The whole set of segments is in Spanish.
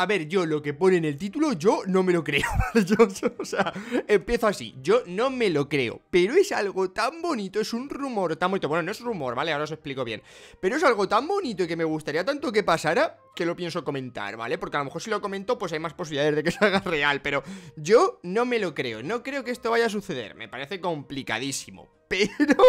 A ver, yo lo que pone en el título, yo no me lo creo. o sea, empiezo así, yo no me lo creo. Pero es algo tan bonito, es un rumor tan bonito. Bueno, no es rumor, ¿vale? Ahora os explico bien. Pero es algo tan bonito y que me gustaría tanto que pasara que lo pienso comentar, ¿vale? Porque a lo mejor si lo comento, pues hay más posibilidades de que salga real, pero yo no me lo creo, no creo que esto vaya a suceder, me parece complicadísimo. Pero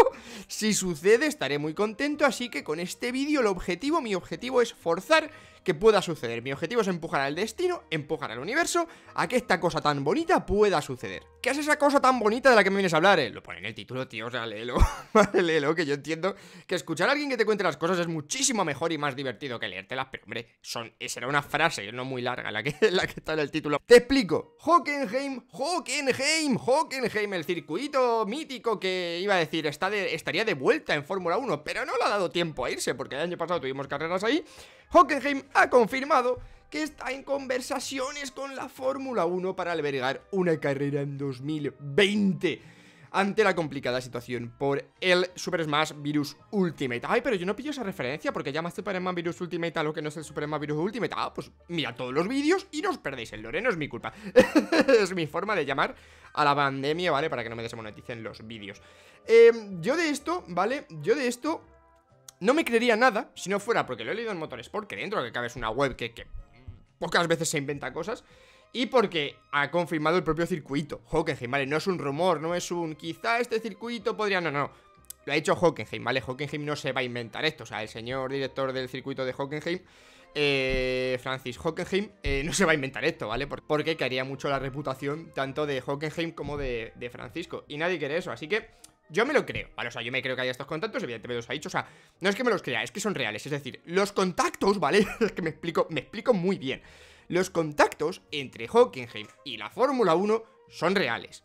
si sucede estaré muy contento, así que con este vídeo el objetivo, mi objetivo es forzar que pueda suceder. Mi objetivo es empujar al destino, empujar al universo, a que esta cosa tan bonita pueda suceder. ¿Qué es esa cosa tan bonita de la que me vienes a hablar? Eh, lo pone en el título, tío, o sea, léelo, léelo, que yo entiendo que escuchar a alguien que te cuente las cosas es muchísimo mejor y más divertido que leértelas, pero hombre, son, eh, era una frase, no muy larga, la que, la que está en el título. Te explico. Hockenheim, Hockenheim, Hockenheim, el circuito mítico que iba a decir está de, estaría de vuelta en Fórmula 1, pero no le ha dado tiempo a irse porque el año pasado tuvimos carreras ahí. Hockenheim ha confirmado que está en conversaciones con la Fórmula 1 para albergar una carrera en 2020 ante la complicada situación por el Super Smash Virus Ultimate. Ay, pero yo no pillo esa referencia porque llama Super Smash Virus Ultimate a lo que no es el Super Smash Virus Ultimate. Ah, pues mira todos los vídeos y no os perdéis el lore, no es mi culpa. es mi forma de llamar a la pandemia, ¿vale? Para que no me desmoneticen los vídeos. Em, yo de esto, ¿vale? Yo de esto... No me creería nada si no fuera porque lo he leído en Motorsport, que dentro que cabe es una web que, que pocas veces se inventa cosas y porque ha confirmado el propio circuito, Hockenheim, ¿vale? No es un rumor, no es un quizá este circuito podría... No, no, lo ha hecho Hockenheim, ¿vale? Hockenheim no se va a inventar esto, o sea, el señor director del circuito de Hockenheim... Eh, Francis Hockenheim eh, no se va a inventar esto, ¿vale? Porque caería mucho la reputación tanto de Hockenheim como de, Francisco. Y nadie quiere eso, así que yo me lo creo, ¿vale? O sea, yo me creo que haya estos contactos, evidentemente los ha dicho, o sea, no es que me los crea, es que son reales, es decir, los contactos, ¿vale? es que me explico, me explico muy bien los contactos entre Hockenheim y la Fórmula 1 son reales.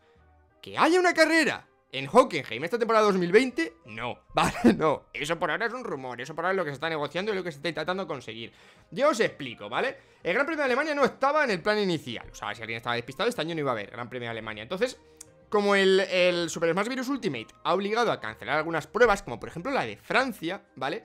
¿Que haya una carrera en Hockenheim esta temporada 2020? No, vale, no. Eso por ahora es un rumor, eso por ahora es lo que se está negociando y lo que se está intentando conseguir. Yo os explico, ¿vale? El Gran Premio de Alemania no estaba en el plan inicial. O sea, si alguien estaba despistado, este año no iba a haber Gran Premio de Alemania. Entonces, como el, el Super Smash Virus Ultimate ha obligado a cancelar algunas pruebas, como por ejemplo la de Francia, ¿vale?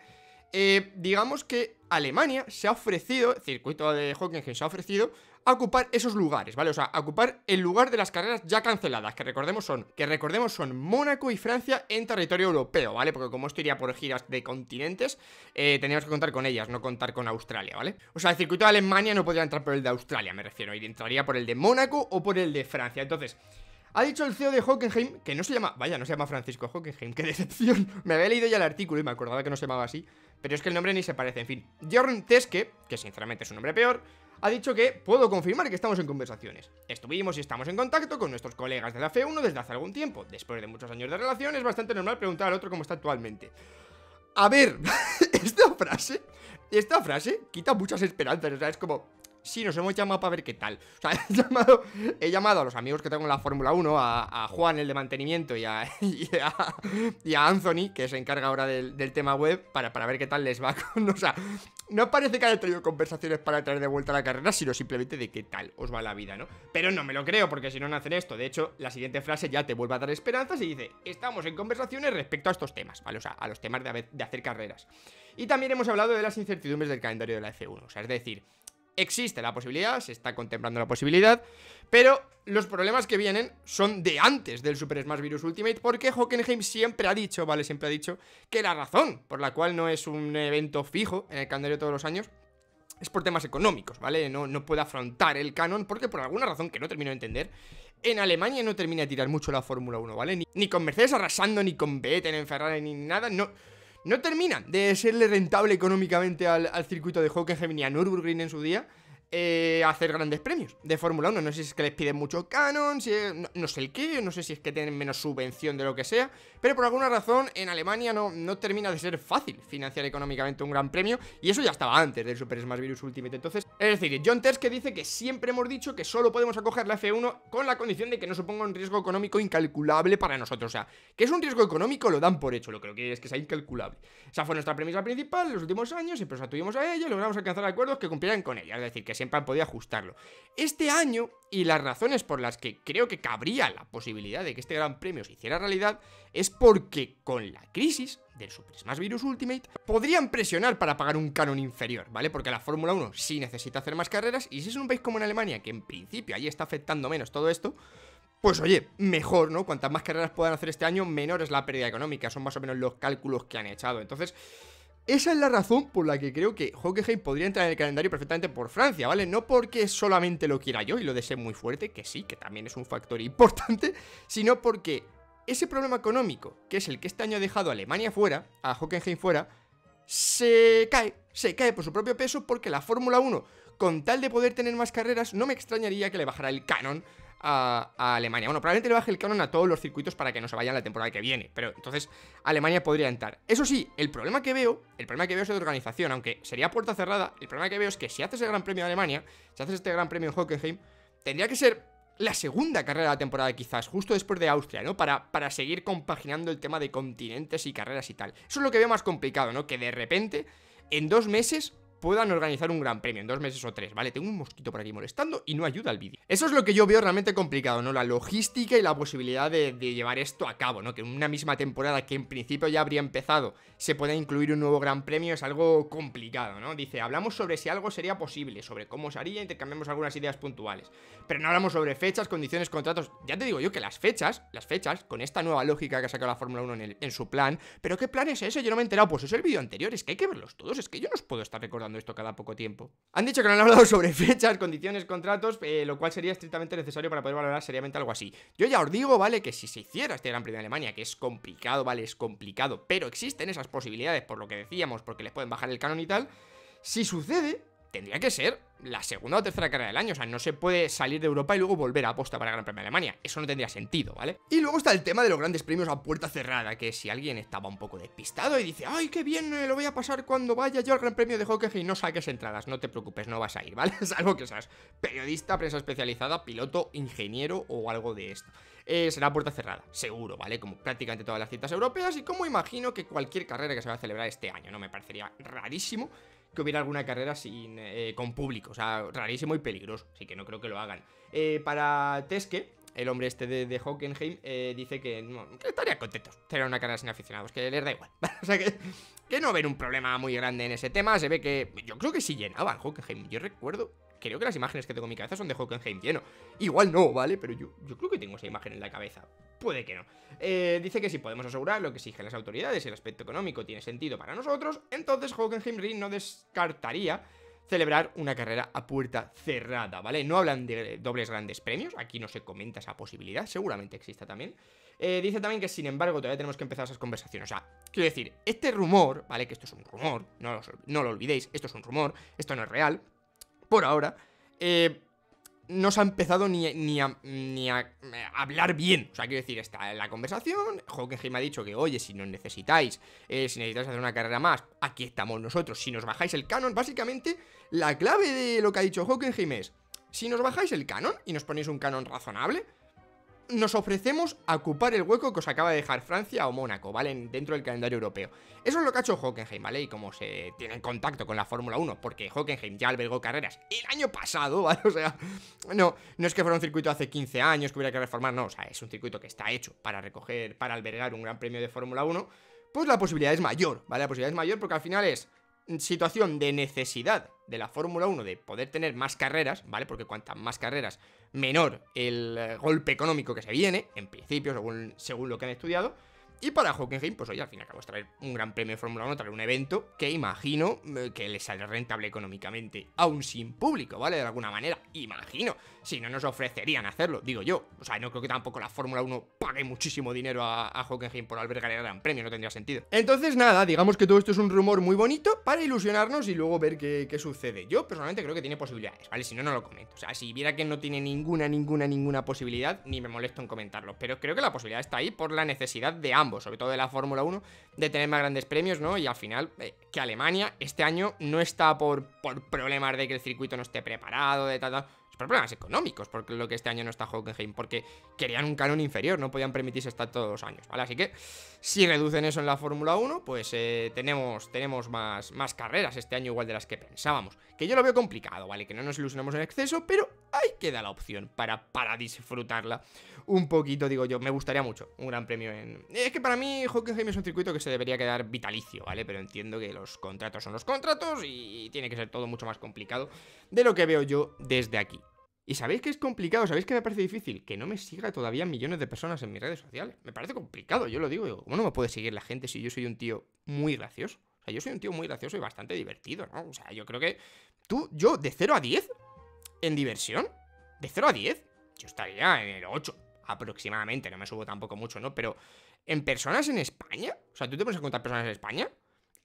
Eh, digamos que Alemania se ha ofrecido, circuito de Hockenheim se ha ofrecido a ocupar esos lugares, ¿vale? O sea, a ocupar el lugar de las carreras ya canceladas, que recordemos son, que recordemos son Mónaco y Francia en territorio europeo, ¿vale? Porque como esto iría por giras de continentes, eh, teníamos que contar con ellas, no contar con Australia, ¿vale? O sea, el circuito de Alemania no podría entrar por el de Australia, me refiero, y entraría por el de Mónaco o por el de Francia. Entonces, ha dicho el CEO de Hockenheim, que no se llama, vaya, no se llama Francisco Hockenheim, qué decepción. Me había leído ya el artículo y me acordaba que no se llamaba así. Pero es que el nombre ni se parece, en fin. Jorn Teske, que sinceramente es un nombre peor, ha dicho que puedo confirmar que estamos en conversaciones. Estuvimos y estamos en contacto con nuestros colegas de la F1 desde hace algún tiempo. Después de muchos años de relación, es bastante normal preguntar al otro cómo está actualmente. A ver, esta frase, esta frase quita muchas esperanzas, o sea, es como... Sí, nos hemos llamado para ver qué tal. O sea, he llamado, a los amigos que tengo en la Fórmula 1, a, Juan, el de mantenimiento, y a, Anthony, que se encarga ahora del, tema web, para, para ver qué tal les va. Con, o sea, no parece que haya tenido conversaciones para traer de vuelta la carrera, sino simplemente de qué tal os va la vida, ¿no? Pero no me lo creo, porque si no, no hacen esto. De hecho, la siguiente frase ya te vuelve a dar esperanzas y dice, estamos en conversaciones respecto a estos temas, ¿vale? O sea, a los temas de, de hacer carreras. Y también hemos hablado de las incertidumbres del calendario de la F1. O sea, es decir, Existe la posibilidad, se está contemplando la posibilidad, pero los problemas que vienen son de antes del Super Smash Virus Ultimate, porque Hockenheim siempre ha dicho, ¿vale? Siempre ha dicho que la razón por la cual no es un evento fijo en el calendario todos los años es por temas económicos, ¿vale? No, no puede afrontar el canon porque por alguna razón que no termino de entender, en Alemania no termina de tirar mucho la Fórmula 1, ¿vale? Ni, con Mercedes arrasando, ni con Vettel en Ferrari, ni nada, no no termina de serle rentable económicamente al, circuito de Hockenheim y a Nürburgring en su día. Eh, hacer grandes premios de Fórmula 1. No sé si es que les piden mucho canon, no, sé el qué, no sé si es que tienen menos subvención de lo que sea, pero por alguna razón en Alemania no, no termina de ser fácil financiar económicamente un gran premio, y eso ya estaba antes del Super Smash Virus Ultimate. Entonces, es decir, John que dice que siempre hemos dicho que solo podemos acoger la F1 con la condición de que no suponga un riesgo económico incalculable para nosotros. O sea, que es un riesgo económico lo dan por hecho, lo que lo es que sea incalculable. Esa fue nuestra premisa principal en los últimos años, siempre nos pues atuvimos a ella y logramos alcanzar acuerdos que cumplieran con ella. Es decir, que siempre han podido ajustarlo. Este año, y las razones por las que creo que cabría la posibilidad de que este gran premio se hiciera realidad, es porque con la crisis del Super Smash Virus Ultimate, podrían presionar para pagar un canon inferior, ¿vale? Porque la Fórmula 1 sí necesita hacer más carreras, y si es un país como en Alemania, que en principio ahí está afectando menos todo esto, pues oye, mejor, ¿no? Cuantas más carreras puedan hacer este año, menor es la pérdida económica, son más o menos los cálculos que han echado. Entonces, esa es la razón por la que creo que Hockenheim podría entrar en el calendario perfectamente por Francia, ¿vale? No porque solamente lo quiera yo y lo desee muy fuerte, que sí, que también es un factor importante, sino porque ese problema económico, que es el que este año ha dejado a Alemania fuera, a Hockenheim fuera, se cae, se cae por su propio peso porque la Fórmula 1, con tal de poder tener más carreras, no me extrañaría que le bajara el canon a, Alemania. Bueno, probablemente le baje el canon a todos los circuitos para que no se vayan la temporada que viene, pero entonces Alemania podría entrar. Eso sí, el problema que veo, el problema que veo es de organización, aunque sería puerta cerrada, el problema que veo es que si haces el Gran Premio de Alemania, si haces este Gran Premio en Hockenheim, tendría que ser la segunda carrera de la temporada quizás, justo después de Austria, ¿no? Para, para seguir compaginando el tema de continentes y carreras y tal. Eso es lo que veo más complicado, ¿no? Que de repente, en dos meses, puedan organizar un gran premio en dos meses o tres, ¿vale? Tengo un mosquito por aquí molestando y no ayuda al vídeo. Eso es lo que yo veo realmente complicado, ¿no? La logística y la posibilidad de, llevar esto a cabo, ¿no? Que en una misma temporada que en principio ya habría empezado se pueda incluir un nuevo gran premio es algo complicado, ¿no? Dice, hablamos sobre si algo sería posible, sobre cómo se haría, intercambiamos algunas ideas puntuales, pero no hablamos sobre fechas, condiciones, contratos. Ya te digo yo que las fechas, las fechas, con esta nueva lógica que ha sacado la Fórmula 1 en, en su plan, ¿pero qué plan es ese? Yo no me he enterado, pues es el vídeo anterior, es que hay que verlos todos, es que yo no os puedo estar recordando esto cada poco tiempo. Han dicho que no han hablado sobre fechas, condiciones, contratos, eh, lo cual sería estrictamente necesario para poder valorar seriamente algo así. Yo ya os digo, ¿vale? Que si se hiciera este Gran Premio de Alemania, que es complicado, ¿vale? Es complicado, pero existen esas posibilidades, por lo que decíamos, porque les pueden bajar el canon y tal. Si sucede, tendría que ser la segunda o tercera carrera del año. O sea, no se puede salir de Europa y luego volver a aposta para el Gran Premio de Alemania. Eso no tendría sentido, ¿vale? Y luego está el tema de los grandes premios a puerta cerrada, que si alguien estaba un poco despistado y dice, ¡ay, qué bien! Eh, lo voy a pasar cuando vaya yo al Gran Premio de Hockey y no saques entradas. No te preocupes, no vas a ir, ¿vale? Salvo que seas periodista, prensa especializada, piloto, ingeniero o algo de esto. Eh, será puerta cerrada, seguro, ¿vale? Como prácticamente todas las citas europeas y como imagino que cualquier carrera que se va a celebrar este año, ¿no? Me parecería rarísimo que hubiera alguna carrera sin, eh, con público. O sea, rarísimo y peligroso. Así que no creo que lo hagan. Eh, para Teske, el hombre este de, Hockenheim, eh, dice que, no, contento contentos tener una carrera sin aficionados, que les da igual. o sea, que, no ven un problema muy grande en ese tema. Se ve que yo creo que sí llenaba Hockenheim. Yo recuerdo creo que las imágenes que tengo en mi cabeza son de Hockenheim lleno. Igual no, ¿vale? Pero yo, yo creo que tengo esa imagen en la cabeza. Puede que no. Eh, dice que si podemos asegurar lo que exigen las autoridades y el aspecto económico tiene sentido para nosotros, entonces Hockenheim Ring no descartaría celebrar una carrera a puerta cerrada, ¿vale? No hablan de dobles grandes premios, aquí no se comenta esa posibilidad, seguramente exista también. Eh, dice también que, sin embargo, todavía tenemos que empezar esas conversaciones. O sea, quiero decir, este rumor, ¿vale? Que esto es un rumor, no no lo olvidéis, esto es un rumor, esto no es real, por ahora, eh, no se ha empezado ni, a, hablar bien. O sea, quiero decir, está en la conversación. Hockenheim ha dicho que, oye, si no necesitáis, eh, si necesitáis hacer una carrera más, aquí estamos nosotros. Si nos bajáis el canon, básicamente, la clave de lo que ha dicho Hockenheim es: si nos bajáis el canon y nos ponéis un canon razonable, nos ofrecemos a ocupar el hueco que os acaba de dejar Francia o Mónaco, ¿vale? Dentro del calendario europeo. Eso es lo que ha hecho Hockenheim, ¿vale? Y como se tiene en contacto con la Fórmula 1, porque Hockenheim ya albergó carreras el año pasado, ¿vale? O sea, no, no es que fuera un circuito hace 15 años que hubiera que reformar, no, o sea, es un circuito que está hecho para recoger, para albergar un gran premio de Fórmula 1, pues la posibilidad es mayor, ¿vale? La posibilidad es mayor porque al final es situación de necesidad de la Fórmula 1 de poder tener más carreras, ¿vale? Porque cuantas más carreras, menor el eh, golpe económico que se viene, en principio, según, lo que han estudiado. Y para Hockenheim, pues hoy al fin y al cabo traer un gran premio de Fórmula 1, traer un evento que imagino eh, que le sale rentable económicamente, aún sin público, ¿vale? De alguna manera, imagino si no nos ofrecerían hacerlo, digo yo. O sea, no creo que tampoco la Fórmula 1 pague muchísimo dinero a, Hockenheim por albergar el Gran Premio, no tendría sentido. Entonces, nada, digamos que todo esto es un rumor muy bonito para ilusionarnos y luego ver qué, sucede. Yo personalmente creo que tiene posibilidades, ¿vale? Si no, no lo comento. O sea, si viera que no tiene ninguna, ninguna, ninguna posibilidad, ni me molesto en comentarlo. Pero creo que la posibilidad está ahí por la necesidad de ambos, sobre todo de la Fórmula 1, de tener más grandes premios, ¿no? Y al final, eh, que Alemania este año no está por, por problemas de que el circuito no esté preparado, de tal, tal problemas económicos, porque lo que este año no está Hockenheim, porque querían un canon inferior, no podían permitirse estar todos los años, ¿vale? Así que si reducen eso en la Fórmula 1, pues eh, tenemos, tenemos más, más carreras este año igual de las que pensábamos, que yo lo veo complicado, ¿vale? Que no nos ilusionemos en exceso, pero ahí queda la opción para, para disfrutarla un poquito, digo yo, me gustaría mucho un gran premio en... Es que para mí Hockenheim es un circuito que se debería quedar vitalicio, ¿vale? Pero entiendo que los contratos son los contratos y tiene que ser todo mucho más complicado de lo que veo yo desde aquí. Y sabéis que es complicado, sabéis que me parece difícil que no me siga todavía millones de personas en mis redes sociales. Me parece complicado, yo lo digo, digo, ¿cómo no me puede seguir la gente si yo soy un tío muy gracioso? O sea, yo soy un tío muy gracioso y bastante divertido, ¿no? O sea, yo creo que tú, yo de 0 a 10 en diversión, de 0 a 10, yo estaría en el 8 aproximadamente, no me subo tampoco mucho, ¿no? Pero en personas en España, o sea, tú te pones a contar personas en España,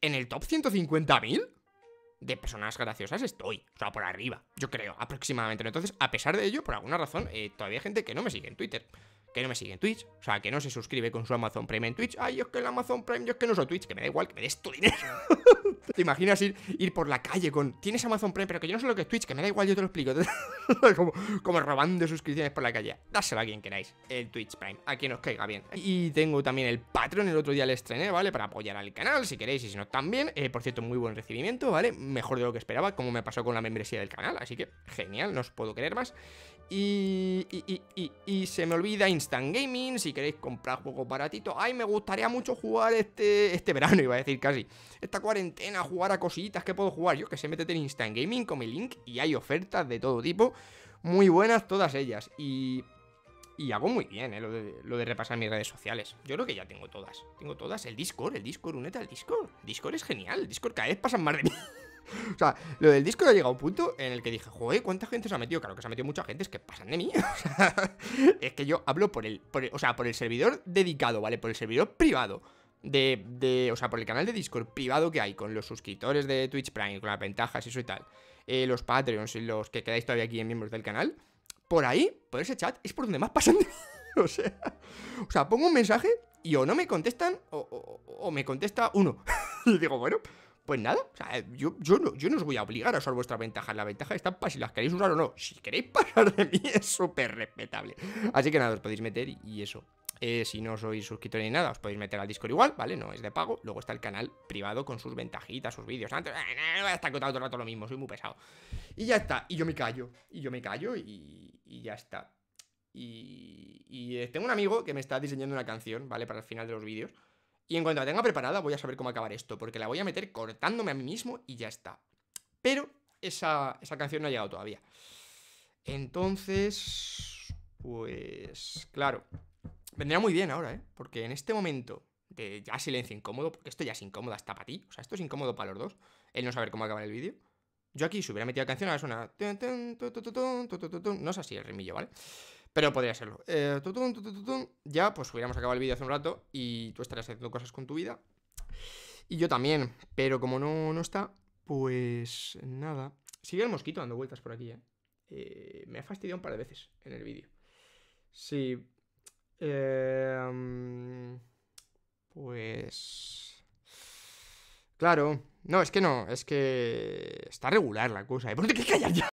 en el top 150.000 de personas graciosas estoy, o sea, por arriba, yo creo, aproximadamente. Entonces, a pesar de ello, por alguna razón, eh, todavía hay gente que no me sigue en Twitter que no me sigue en Twitch, o sea, que no se suscribe con su Amazon Prime en Twitch. Ay, es que el Amazon Prime, yo es que no soy Twitch, que me da igual, que me des tu dinero. ¿Te imaginas ir, por la calle con tienes Amazon Prime, pero que yo no sé lo que es Twitch, que me da igual, yo te lo explico? como, robando suscripciones por la calle. Dáselo a quien queráis, el Twitch Prime, a quien os caiga bien. Y tengo también el Patreon, el otro día le estrené, ¿vale? Para apoyar al canal, si queréis, y si no, también. Eh, por cierto, muy buen recibimiento, ¿vale? Mejor de lo que esperaba, como me pasó con la membresía del canal, así que genial, no os puedo creer más. Y, y, se me olvida Instant Gaming, si queréis comprar juegos baratitos. Ay, me gustaría mucho jugar este, este verano, iba a decir casi. Esta cuarentena, jugar a cositas que puedo jugar. Yo que sé, mete en Instant Gaming con mi link y hay ofertas de todo tipo. Muy buenas todas ellas. Y, y hago muy bien ¿eh? lo, de, repasar mis redes sociales. Yo creo que ya tengo todas. Tengo todas. El Discord, el Discord, Uneta el Discord. Discord es genial. El Discord cada vez pasan más de o sea, lo del Discord ha llegado a un punto en el que dije, joder, ¿cuánta gente se ha metido? Claro que se ha metido mucha gente, es que pasan de mí. o sea, es que yo hablo por el, o sea, por el servidor dedicado, ¿vale? Por el servidor privado. De, de, o sea, por el canal de Discord privado que hay con los suscriptores de Twitch Prime, con las ventajas y eso y tal, eh, los Patreons y los que quedáis todavía aquí en miembros del canal, por ahí, por ese chat, es por donde más pasan de mí. o, sea, pongo un mensaje y o no me contestan o me contesta uno. y digo, bueno, pues nada, o sea, yo, yo, no, yo no os voy a obligar a usar vuestras ventajas. La ventaja está para si las queréis usar o no. Si queréis pasar de mí, es súper respetable. Así que nada, os podéis meter y eso. Eh, si no sois suscriptor ni nada, os podéis meter al Discord igual, ¿vale? No es de pago. Luego está el canal privado con sus ventajitas, sus vídeos. Antes, ah, no voy a estar contando todo el rato lo mismo, soy muy pesado. Y ya está. Y yo me callo. Y yo me callo y, y ya está. Y, eh, tengo un amigo que me está diseñando una canción, ¿vale? Para el final de los vídeos. Y en cuanto la tenga preparada voy a saber cómo acabar esto, porque la voy a meter cortándome a mí mismo y ya está. Pero esa, canción no ha llegado todavía. Entonces, pues claro, vendría muy bien ahora, ¿eh? Porque en este momento de ya silencio incómodo, porque esto ya es incómodo hasta para ti, o sea, esto es incómodo para los dos, el no saber cómo acabar el vídeo. Yo aquí, si hubiera metido la canción, ahora suena... No es así el remillo, ¿vale? Pero podría serlo. Eh, ya, pues hubiéramos acabado el vídeo hace un rato y tú estarías haciendo cosas con tu vida. Y yo también. Pero como no, no está, pues nada. Sigue el mosquito dando vueltas por aquí, ¿eh? eh me ha fastidiado un par de veces en el vídeo. Sí. Eh, pues... Claro. No, es que no. Es que... Está regular la cosa. ¿Por qué callar ya?